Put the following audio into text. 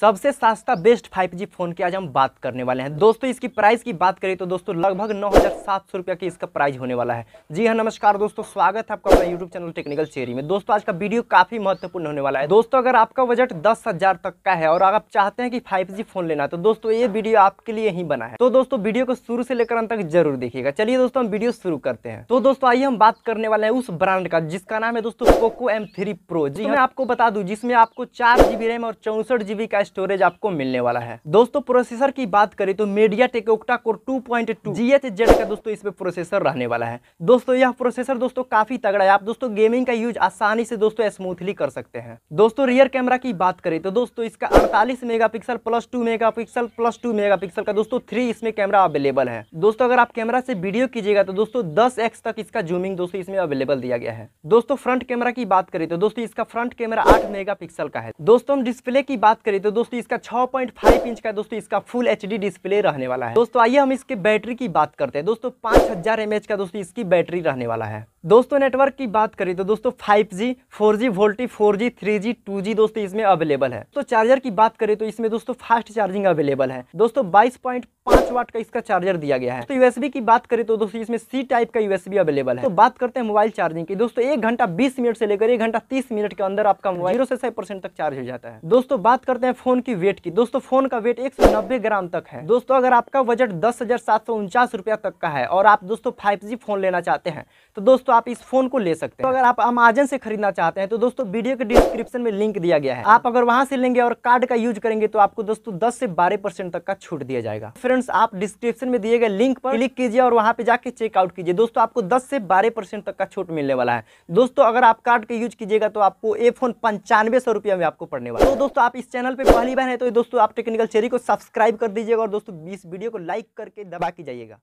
सबसे सस्ता best 5G phone की आज हम बात करने वाले हैं दोस्तों इसकी प्राइस की बात करें तो दोस्तों लगभग नौ हज़ार सात सौ रुपया की इसका प्राइस होने वाला है जी हाँ नमस्कार दोस्तों स्वागत है आपका अपना यूट्यूब चैनल टेक्निकल चेरी में दोस्तों आज का वीडियो काफ़ी महत्वपूर्ण होने वाला है दोस्तों अगर आपका बजट दस तक का है और आप चाहते हैं कि फाइव फ़ोन लेना तो दोस्तों ये वीडियो आपके लिए ही बना है तो दोस्तों वीडियो को शुरू से लेकर अंत तक जरूर देखिएगा चलिए दोस्तों हम वीडियो शुरू करते हैं तो दोस्तों आइए हम बात करने वाले हैं उस ब्रांड का जिसका नाम है दोस्तों पोको एम थ्री प्रो जी हाँ, मैं आपको बता दूँ जिसमें आपको चार रैम और चौंसठ का का स्टोरेज आपको मिलने वाला है दोस्तों प्रोसेसर की बात करें तो MediaTek octa core two point two G H Z का दोस्तों इसमें प्रोसेसर रहने वाला है दोस्तों यह प्रोसेसर दोस्तों काफी तगड़ा है आप दोस्तों गेमिंग का यूज आसानी से दोस्तों स्मूथली कर सकते हैं दोस्तों रियर कैमरा की बात करें तो दोस्तों इसका 48 megapixel plus 2 megapixel plus 2 megapixel का दोस्तों थ्री इसमें कैमरा अवेलेबल है दोस्तों अगर आप कैमरा से वीडियो कीजिएगा तो दोस्तों 10x तक इसका जूमिंग दोस्तों इसमें अवेलेबल दिया गया है दोस्तों फ्रंट कैमरा की बात करें तो दोस्तों इसका फ्रंट कैमरा आठ मेगा का है दोस्तों हम डिस्प्ले की बात करें तो दोस्तों इसका 6.5 इंच का दोस्तों इसका फुल एच डिस्प्ले रहने वाला है दोस्तों आइए हम इसके बैटरी की बात करते हैं दोस्तों पांच हजार का दोस्तों इसकी बैटरी रहने वाला है दोस्तों नेटवर्क की बात करें तो दोस्तों 5G, 4G, वोल्टी जी 3G, जी दोस्तों इसमें अवेलेबल है तो चार्जर की बात करें तो इसमें दोस्तों फास्ट चार्जिंग अवेलेबल है दोस्तों पांच वाट का इसका चार्जर दिया गया है तो यूएसबी की बात करें तो दोस्तों इसमें सी टाइप का यूएसबी अवेलेबल है तो बात करते हैं मोबाइल चार्जिंग की दोस्तों एक घंटा बीस मिनट से लेकर एक घंटा तीस मिनट के अंदर आपका मोबाइल जीरो से परसेंट तक चार्ज हो जाता है दोस्तों बात करते हैं फोन की वेट की दोस्तों फोन का वेट एक ग्राम तक है दोस्तों अगर आपका बजट दस तक का है और आप दोस्तों फाइव फोन लेना चाहते हैं तो दोस्तों दोस्तों आप इस फोन को ले सकते हैं तो अगर आप अमेजन से खरीदना चाहते हैं तो दोस्तों वीडियो के डिस्क्रिप्शन में लिंक दिया गया है आप अगर वहां से लेंगे और कार्ड का यूज करेंगे तो आपको दोस्तों दस से बारह तक का छूट दिया जाएगा फ्रेंड्स आप डिस्क्रिप्शन में दिए गए लिंक पर क्लिक कीजिए और वहां पर जाकर चेकआउट कीजिए दोस्तों आपको दस से बारह तक का छूट मिलने वाला है दोस्तों अगर आप कार्ड का यूज कीजिएगा तो आपको ए फोन पंचानवे सौ में आपको पड़ने वाला है तो दोस्तों आप इस चैनल पर पहली बार है तो दोस्तों आप टेक्निकल चेरी को सब्सक्राइब कर दीजिएगा और दोस्तों इस वीडियो को लाइक करके दबा के जाइएगा